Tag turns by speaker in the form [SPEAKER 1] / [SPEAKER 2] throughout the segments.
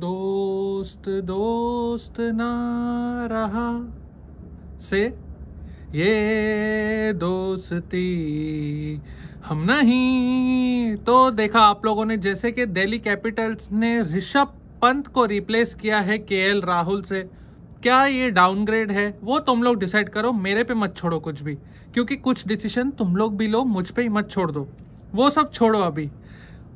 [SPEAKER 1] दोस्त दोस्त ना रहा से ये दोस्ती हम नहीं तो देखा आप लोगों ने जैसे कि दिल्ली कैपिटल्स ने ऋषभ पंत को रिप्लेस किया है के राहुल से क्या ये डाउनग्रेड है वो तुम लोग डिसाइड करो मेरे पे मत छोड़ो कुछ भी क्योंकि कुछ डिसीजन तुम लोग भी लो मुझ पे ही मत छोड़ दो वो सब छोड़ो अभी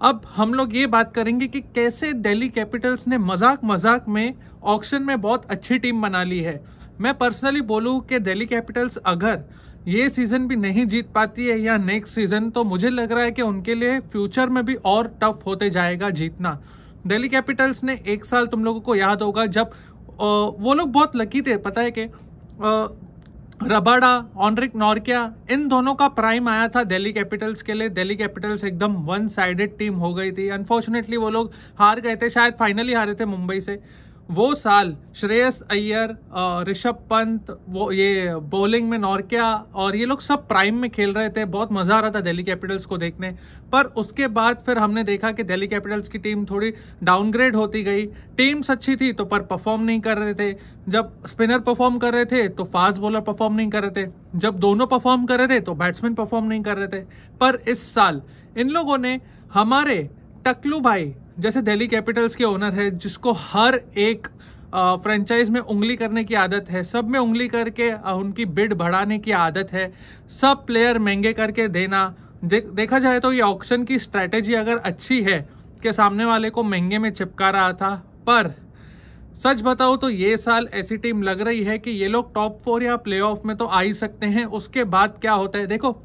[SPEAKER 1] अब हम लोग ये बात करेंगे कि कैसे दिल्ली कैपिटल्स ने मजाक मजाक में ऑक्शन में बहुत अच्छी टीम बना ली है मैं पर्सनली बोलूँ कि दिल्ली कैपिटल्स अगर ये सीज़न भी नहीं जीत पाती है या नेक्स्ट सीज़न तो मुझे लग रहा है कि उनके लिए फ्यूचर में भी और टफ होते जाएगा जीतना दिल्ली कैपिटल्स ने एक साल तुम लोगों को याद होगा जब वो लोग बहुत लकी थे पता है कि रबाडा ऑनरिक नॉर्किया इन दोनों का प्राइम आया था दिल्ली कैपिटल्स के लिए दिल्ली कैपिटल्स एकदम वन साइडेड टीम हो गई थी अनफॉर्चुनेटली वो लोग हार गए थे शायद फाइनली हारे थे मुंबई से वो साल श्रेयस अय्यर ऋषभ पंत वो ये बॉलिंग में नॉर्किया और ये लोग सब प्राइम में खेल रहे थे बहुत मज़ा आ रहा था दिल्ली कैपिटल्स को देखने पर उसके बाद फिर हमने देखा कि दिल्ली कैपिटल्स की टीम थोड़ी डाउनग्रेड होती गई टीम्स अच्छी थी तो पर परफॉर्म नहीं कर रहे थे जब स्पिनर परफॉर्म कर रहे थे तो फास्ट बॉलर परफॉर्म नहीं कर रहे थे जब दोनों परफॉर्म कर रहे थे तो बैट्समैन परफॉर्म नहीं कर रहे थे पर इस साल इन लोगों ने हमारे टकलू भाई जैसे दिल्ली कैपिटल्स के ओनर है जिसको हर एक फ्रेंचाइज में उंगली करने की आदत है सब में उंगली करके उनकी बिड बढ़ाने की आदत है सब प्लेयर महंगे करके देना दे, देखा जाए तो ये ऑक्शन की स्ट्रैटेजी अगर अच्छी है कि सामने वाले को महंगे में चिपका रहा था पर सच बताओ तो ये साल ऐसी टीम लग रही है कि ये लोग टॉप फोर या प्लेऑफ में तो आ ही सकते हैं उसके बाद क्या होता है देखो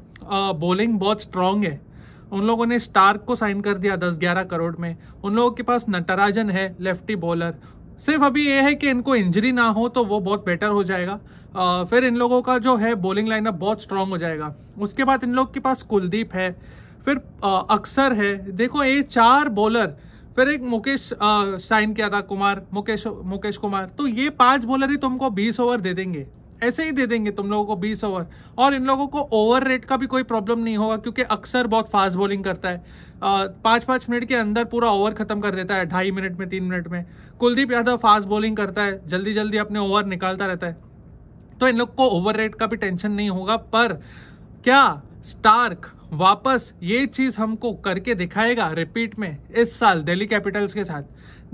[SPEAKER 1] बॉलिंग बहुत स्ट्रांग है उन लोगों ने स्टार्क को साइन कर दिया दस ग्यारह करोड़ में उन लोगों के पास नटराजन है लेफ्टी बॉलर सिर्फ अभी ये है कि इनको इंजरी ना हो तो वो बहुत बेटर हो जाएगा आ, फिर इन लोगों का जो है बॉलिंग लाइनअप बहुत स्ट्रांग हो जाएगा उसके बाद इन लोग के पास कुलदीप है फिर अक्सर है देखो ये चार बॉलर फिर एक मुकेश साइन किया था कुमार मुकेश मुकेश कुमार तो ये पांच बॉलर ही तुमको बीस ओवर दे देंगे ऐसे ही दे देंगे तुम लोगों को 20 ओवर और इन लोगों को ओवर रेट का भी कोई प्रॉब्लम नहीं होगा क्योंकि अक्सर बहुत फास्ट बॉलिंग करता है पाँच पाँच मिनट के अंदर पूरा ओवर ख़त्म कर देता है ढाई मिनट में तीन मिनट में कुलदीप यादव फास्ट बॉलिंग करता है जल्दी जल्दी अपने ओवर निकालता रहता है तो इन लोग को ओवर रेट का भी टेंशन नहीं होगा पर क्या स्टार्क वापस ये चीज़ हमको करके दिखाएगा रिपीट में इस साल दिल्ली कैपिटल्स के साथ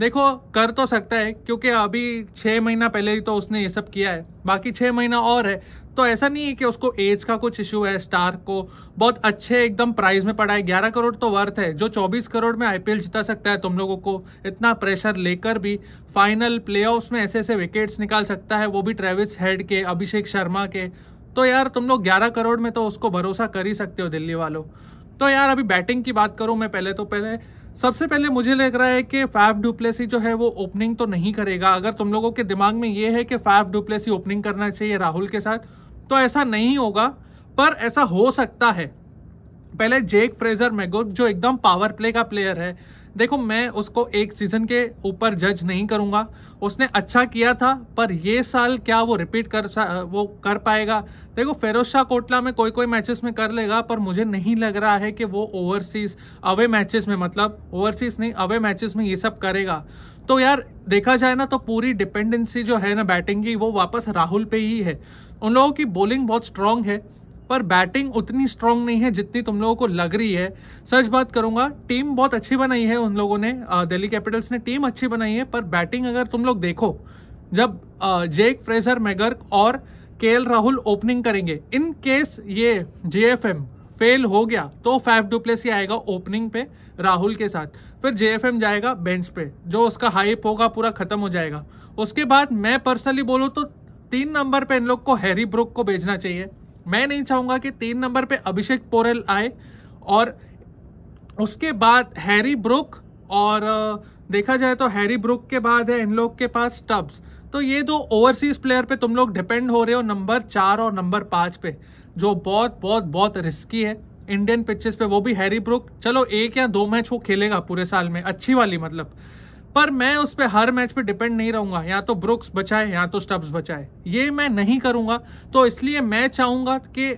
[SPEAKER 1] देखो कर तो सकता है क्योंकि अभी छः महीना पहले ही तो उसने ये सब किया है बाकी छः महीना और है तो ऐसा नहीं है कि उसको एज का कुछ इशू है स्टार को बहुत अच्छे एकदम प्राइस में पड़ा है ग्यारह करोड़ तो वर्थ है जो चौबीस करोड़ में आईपीएल जिता सकता है तुम लोगों को इतना प्रेशर लेकर भी फाइनल प्ले में ऐसे ऐसे विकेट्स निकाल सकता है वो भी ट्रेविस हेड के अभिषेक शर्मा के तो यार तुम लोग ग्यारह करोड़ में तो उसको भरोसा कर ही सकते हो दिल्ली वालों तो यार अभी बैटिंग की बात करूँ मैं पहले तो पहले सबसे पहले मुझे लग रहा है कि फाइव डुप्लेसी जो है वो ओपनिंग तो नहीं करेगा अगर तुम लोगों के दिमाग में ये है कि फाइव डुप्लेसी ओपनिंग करना चाहिए राहुल के साथ तो ऐसा नहीं होगा पर ऐसा हो सकता है पहले जेक फ्रेजर मैगो जो एकदम पावर प्ले का प्लेयर है देखो मैं उसको एक सीज़न के ऊपर जज नहीं करूँगा उसने अच्छा किया था पर ये साल क्या वो रिपीट कर वो कर पाएगा देखो फेरोज शाह कोटला में कोई कोई मैचेस में कर लेगा पर मुझे नहीं लग रहा है कि वो ओवरसीज़ अवे मैचेस में मतलब ओवरसीज़ नहीं अवे मैचेस में ये सब करेगा तो यार देखा जाए ना तो पूरी डिपेंडेंसी जो है ना बैटिंग की वो वापस राहुल पे ही है उन लोगों की बॉलिंग बहुत स्ट्रांग है पर बैटिंग उतनी स्ट्रांग नहीं है जितनी तुम लोगों को लग रही है सच बात करूंगा टीम बहुत अच्छी बनाई है उन लोगों ने दिल्ली कैपिटल्स ने टीम अच्छी बनाई है पर बैटिंग अगर तुम लोग देखो जब जेक फ्रेजर मैगर्क और के राहुल ओपनिंग करेंगे इन केस ये जे फेल हो गया तो फाइव डुप्लेस आएगा ओपनिंग पे राहुल के साथ फिर जे जाएगा बेंच पे जो उसका हाइप होगा पूरा खत्म हो जाएगा उसके बाद मैं पर्सनली बोलूँ तो तीन नंबर पे इन लोग को हैरी ब्रुक को भेजना चाहिए मैं नहीं चाहूंगा कि तीन नंबर पे अभिषेक पोरेल आए और उसके बाद हैरी ब्रुक और देखा जाए तो हैरी ब्रुक के बाद है इन लोग के पास स्टब्स तो ये दो ओवरसीज प्लेयर पे तुम लोग डिपेंड हो रहे हो नंबर चार और नंबर पाँच पे जो बहुत बहुत बहुत रिस्की है इंडियन पिचेस पे वो भी हैरी ब्रुक चलो एक या दो मैच वो खेलेगा पूरे साल में अच्छी वाली मतलब पर मैं उस पर हर मैच पे डिपेंड नहीं रहूंगा या तो ब्रुक्स बचाए या तो स्टब्स बचाए ये मैं नहीं करूंगा तो इसलिए मैं चाहूंगा कि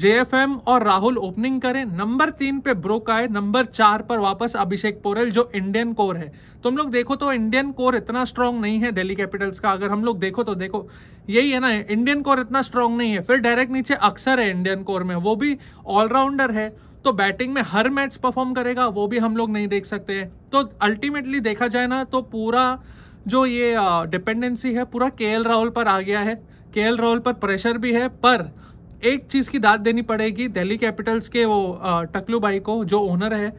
[SPEAKER 1] जे एफ एम और राहुल ओपनिंग करें नंबर तीन पे ब्रोक आए नंबर चार पर वापस अभिषेक पोरेल जो इंडियन कोर है तुम लोग देखो तो इंडियन कोर इतना स्ट्रांग नहीं है दिल्ली कैपिटल्स का अगर हम लोग देखो तो देखो यही है ना इंडियन कोर इतना स्ट्रांग नहीं है फिर डायरेक्ट नीचे अक्सर है इंडियन कोर में वो भी ऑलराउंडर है तो बैटिंग में हर मैच परफॉर्म करेगा वो भी हम लोग नहीं देख सकते तो अल्टीमेटली देखा जाए ना तो पूरा जो ये डिपेंडेंसी है पूरा के राहुल पर आ गया है के राहुल पर प्रेशर भी है पर एक चीज़ की दाद देनी पड़ेगी दिल्ली कैपिटल्स के वो टकलू भाई को जो ओनर है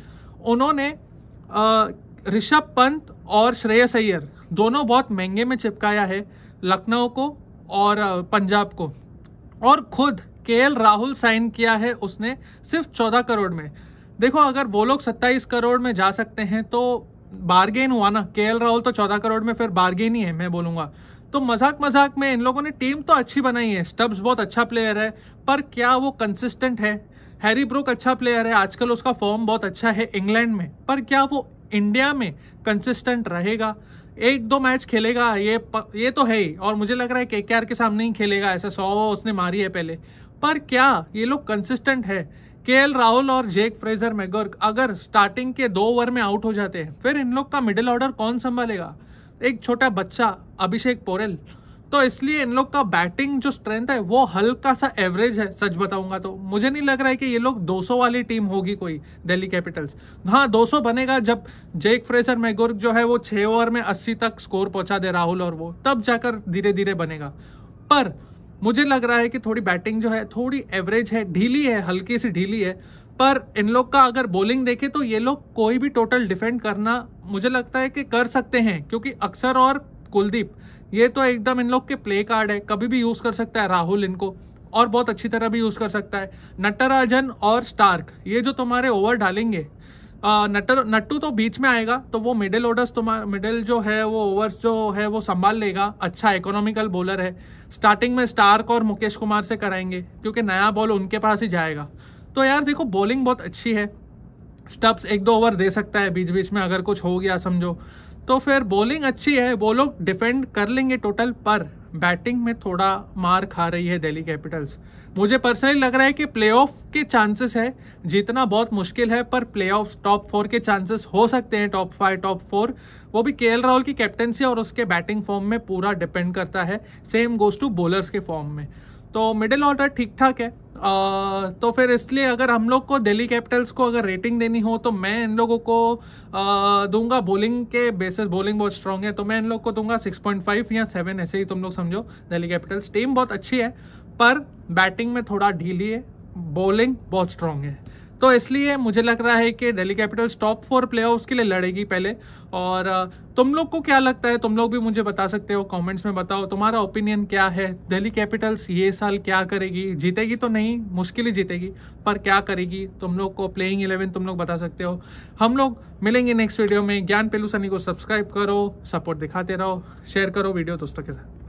[SPEAKER 1] उन्होंने ऋषभ पंत और श्रेयस अय्यर दोनों बहुत महंगे में चिपकाया है लखनऊ को और पंजाब को और खुद के राहुल साइन किया है उसने सिर्फ चौदह करोड़ में देखो अगर वो लोग सत्ताईस करोड़ में जा सकते हैं तो बारगेन हुआ ना के राहुल तो चौदह करोड़ में फिर बारगेन ही है मैं बोलूँगा तो मजाक मजाक में इन लोगों ने टीम तो अच्छी बनाई है स्टब्स बहुत अच्छा प्लेयर है पर क्या वो कंसिस्टेंट है हैरी ब्रोक अच्छा प्लेयर है आजकल उसका फॉर्म बहुत अच्छा है इंग्लैंड में पर क्या वो इंडिया में कंसिस्टेंट रहेगा एक दो मैच खेलेगा ये प, ये तो है ही और मुझे लग रहा है के के सामने ही खेलेगा ऐसा सौ उसने मारी है पहले पर क्या ये लोग कंसिस्टेंट है के राहुल और जेक फ्रेजर मैगर अगर स्टार्टिंग के दो ओवर में आउट हो जाते हैं फिर इन लोग का मिडिल ऑर्डर कौन संभालेगा एक छोटा बच्चा अभिषेक पोरेल तो इसलिए इन लोग का बैटिंग जो स्ट्रेंथ है वो हल्का सा एवरेज है सच बताऊंगा तो मुझे नहीं लग रहा है कि ये लोग 200 वाली टीम होगी कोई दिल्ली कैपिटल्स हाँ 200 बनेगा जब जेक फ्रेजर मैगोर जो है वो छः ओवर में 80 तक स्कोर पहुंचा दे राहुल और वो तब जाकर धीरे धीरे बनेगा पर मुझे लग रहा है कि थोड़ी बैटिंग जो है थोड़ी एवरेज है ढीली है हल्की सी ढीली है पर इन लोग का अगर बॉलिंग देखें तो ये लोग कोई भी टोटल डिफेंड करना मुझे लगता है कि कर सकते हैं क्योंकि अक्सर और कुलदीप ये तो एकदम इन लोग के प्ले कार्ड है कभी भी यूज़ कर सकता है राहुल इनको और बहुत अच्छी तरह भी यूज़ कर सकता है नटराजन और स्टार्क ये जो तुम्हारे ओवर डालेंगे नटर नट्टू तो बीच में आएगा तो वो मिडिल ऑर्डर्स तुम्हारा मिडिल जो है वो ओवर्स जो है वो संभाल लेगा अच्छा इकोनॉमिकल बॉलर है स्टार्टिंग में स्टार्क और मुकेश कुमार से कराएंगे क्योंकि नया बॉल उनके पास ही जाएगा तो यार देखो बॉलिंग बहुत अच्छी है स्टप्स एक दो ओवर दे सकता है बीच बीच में अगर कुछ हो गया समझो तो फिर बॉलिंग अच्छी है वो लोग डिफेंड कर लेंगे टोटल पर बैटिंग में थोड़ा मार खा रही है दिल्ली कैपिटल्स मुझे पर्सनली लग रहा है कि प्लेऑफ के चांसेस है जीतना बहुत मुश्किल है पर प्लेऑफ टॉप फोर के चांसेस हो सकते हैं टॉप फाइव टॉप फोर वो भी के राहुल की कैप्टनसी और उसके बैटिंग फॉर्म में पूरा डिपेंड करता है सेम गोज टू बॉलर्स के फॉर्म में तो मिडिल ऑर्डर ठीक ठाक है आ, तो फिर इसलिए अगर हम लोग को दिल्ली कैपिटल्स को अगर रेटिंग देनी हो तो मैं इन लोगों को आ, दूंगा बॉलिंग के बेसिस बॉलिंग बहुत स्ट्रांग है तो मैं इन लोग को दूंगा 6.5 या 7 ऐसे ही तुम लोग समझो दिल्ली कैपिटल्स टीम बहुत अच्छी है पर बैटिंग में थोड़ा ढीली है बॉलिंग बहुत स्ट्रांग है तो इसलिए मुझे लग रहा है कि Delhi capitals top four players के लिए लड़ेगी पहले और तुम लोग को क्या लगता है तुम लोग भी मुझे बता सकते हो कमेंट्स में बताओ तुम्हारा ओपिनियन क्या है दिल्ली कैपिटल्स ये साल क्या करेगी जीतेगी तो नहीं मुश्किल ही जीतेगी पर क्या करेगी तुम लोग को प्लेइंग इलेवन तुम लोग बता सकते हो हम लोग मिलेंगे नेक्स्ट वीडियो में ज्ञान पेलू सनी को सब्सक्राइब करो सपोर्ट दिखाते रहो शेयर करो वीडियो दोस्तों के साथ